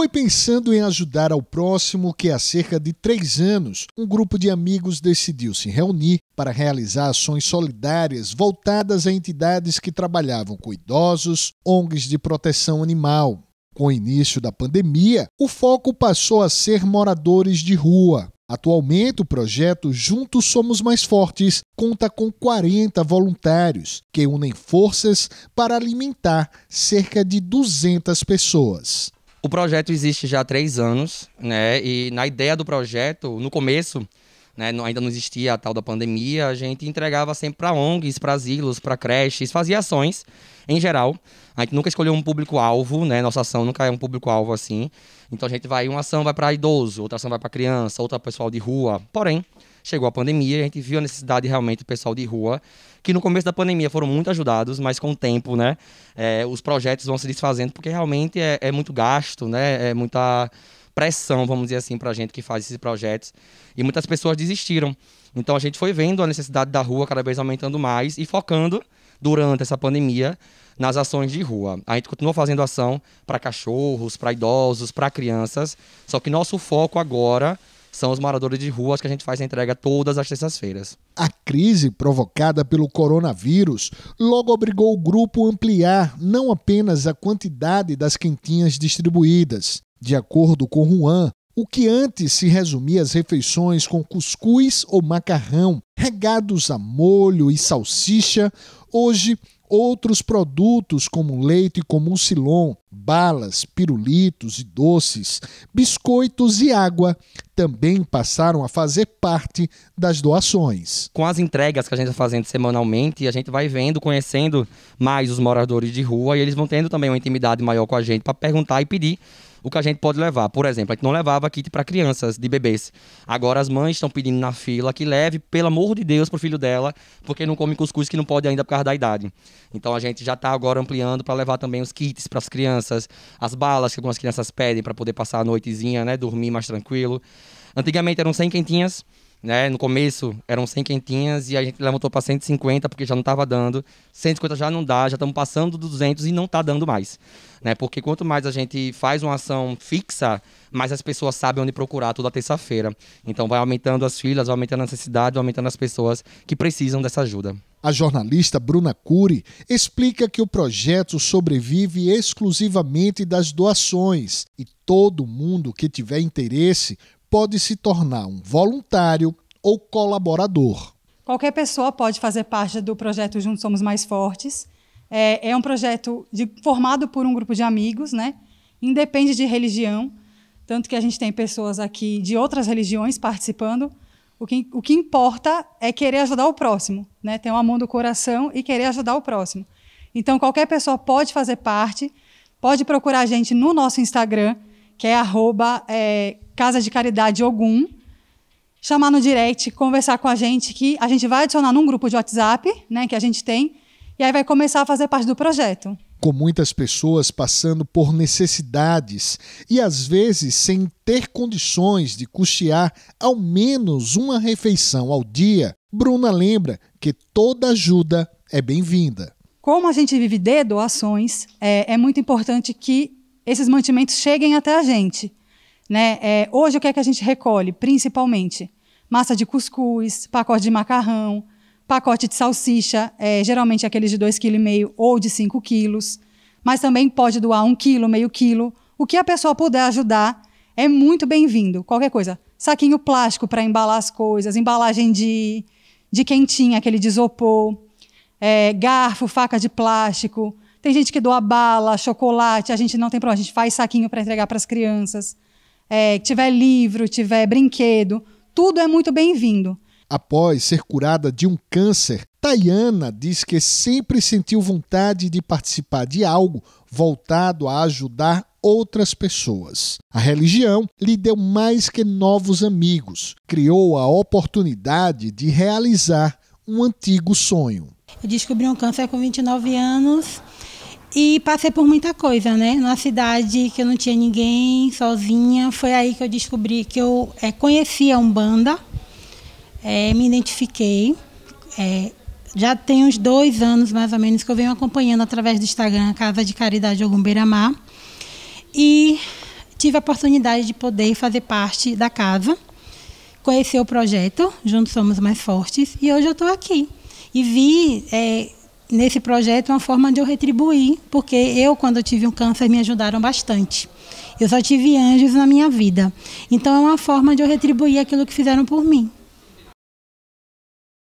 Foi pensando em ajudar ao próximo que, há cerca de três anos, um grupo de amigos decidiu se reunir para realizar ações solidárias voltadas a entidades que trabalhavam com idosos, ONGs de proteção animal. Com o início da pandemia, o foco passou a ser moradores de rua. Atualmente, o projeto Juntos Somos Mais Fortes conta com 40 voluntários que unem forças para alimentar cerca de 200 pessoas. O projeto existe já há três anos, né? E na ideia do projeto, no começo, né, ainda não existia a tal da pandemia, a gente entregava sempre para ONGs, para asilos, para creches, fazia ações em geral. A gente nunca escolheu um público-alvo, né? Nossa ação nunca é um público-alvo assim. Então a gente vai, uma ação vai para idoso, outra ação vai para criança, outra pessoal de rua. Porém, chegou a pandemia, a gente viu a necessidade realmente do pessoal de rua, que no começo da pandemia foram muito ajudados, mas com o tempo, né, é, os projetos vão se desfazendo, porque realmente é, é muito gasto, né, é muita pressão, vamos dizer assim, para a gente que faz esses projetos. E muitas pessoas desistiram. Então a gente foi vendo a necessidade da rua cada vez aumentando mais e focando durante essa pandemia nas ações de rua. A gente continua fazendo ação para cachorros, para idosos, para crianças, só que nosso foco agora são os moradores de ruas que a gente faz a entrega todas as terças-feiras. A crise provocada pelo coronavírus logo obrigou o grupo a ampliar não apenas a quantidade das quentinhas distribuídas. De acordo com Juan, o que antes se resumia às refeições com cuscuz ou macarrão, regados a molho e salsicha, hoje outros produtos como leite como silon, balas, pirulitos e doces, biscoitos e água também passaram a fazer parte das doações. Com as entregas que a gente está fazendo semanalmente, a gente vai vendo, conhecendo mais os moradores de rua e eles vão tendo também uma intimidade maior com a gente para perguntar e pedir o que a gente pode levar. Por exemplo, a gente não levava kit para crianças, de bebês. Agora as mães estão pedindo na fila que leve, pelo amor de Deus, pro filho dela, porque não come cuscuz que não pode ainda por causa da idade. Então a gente já está agora ampliando para levar também os kits para as crianças, as balas que algumas crianças pedem para poder passar a noitezinha, né, dormir mais tranquilo. Antigamente eram 100 quentinhas, né? No começo eram 100 quentinhas e a gente levantou para 150 porque já não estava dando. 150 já não dá, já estamos passando dos 200 e não está dando mais, né? Porque quanto mais a gente faz uma ação fixa, mais as pessoas sabem onde procurar toda terça-feira. Então vai aumentando as filas, vai aumentando a necessidade, vai aumentando as pessoas que precisam dessa ajuda. A jornalista Bruna Cury explica que o projeto sobrevive exclusivamente das doações e todo mundo que tiver interesse pode se tornar um voluntário ou colaborador. Qualquer pessoa pode fazer parte do projeto Juntos Somos Mais Fortes. É, é um projeto de, formado por um grupo de amigos, né? Independe de religião, tanto que a gente tem pessoas aqui de outras religiões participando. O que, o que importa é querer ajudar o próximo, né? Ter um amor do coração e querer ajudar o próximo. Então, qualquer pessoa pode fazer parte, pode procurar a gente no nosso Instagram, que é, arroba, é Casa de Caridade Ogum, chamar no direct, conversar com a gente, que a gente vai adicionar num grupo de WhatsApp, né, que a gente tem, e aí vai começar a fazer parte do projeto. Com muitas pessoas passando por necessidades e às vezes sem ter condições de custear ao menos uma refeição ao dia, Bruna lembra que toda ajuda é bem-vinda. Como a gente vive de doações, é, é muito importante que esses mantimentos cheguem até a gente. Né? É, hoje, o que é que a gente recolhe, principalmente? Massa de cuscuz, pacote de macarrão, pacote de salsicha, é, geralmente aqueles de 2,5 kg ou de 5 kg. Mas também pode doar 1 kg, meio quilo. O que a pessoa puder ajudar é muito bem-vindo. Qualquer coisa. Saquinho plástico para embalar as coisas, embalagem de, de quentinha, aquele de isopor, é, garfo, faca de plástico. Tem gente que doa bala, chocolate, a gente não tem problema, a gente faz saquinho para entregar para as crianças é, tiver livro, tiver brinquedo, tudo é muito bem-vindo. Após ser curada de um câncer, Tayana diz que sempre sentiu vontade de participar de algo voltado a ajudar outras pessoas. A religião lhe deu mais que novos amigos, criou a oportunidade de realizar um antigo sonho. Eu descobri um câncer com 29 anos e passei por muita coisa, né? Na cidade que eu não tinha ninguém, sozinha. Foi aí que eu descobri que eu é, conhecia a Umbanda, é, me identifiquei. É, já tem uns dois anos, mais ou menos, que eu venho acompanhando através do Instagram a Casa de Caridade Ogum beira E tive a oportunidade de poder fazer parte da casa, conhecer o projeto, Juntos Somos Mais Fortes. E hoje eu estou aqui. E vi é, nesse projeto uma forma de eu retribuir, porque eu, quando eu tive um câncer, me ajudaram bastante. Eu só tive anjos na minha vida. Então é uma forma de eu retribuir aquilo que fizeram por mim.